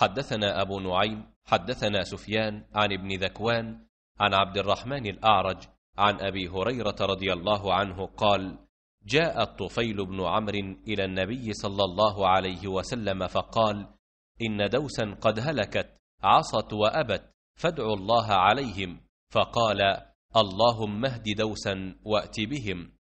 حدثنا أبو نعيم حدثنا سفيان عن ابن ذكوان عن عبد الرحمن الأعرج عن أبي هريرة رضي الله عنه قال جاء الطفيل بن عمرو إلى النبي صلى الله عليه وسلم فقال إن دوسا قد هلكت عصت وأبت فادعوا الله عليهم فقال اللهم اهد دوسا وأت بهم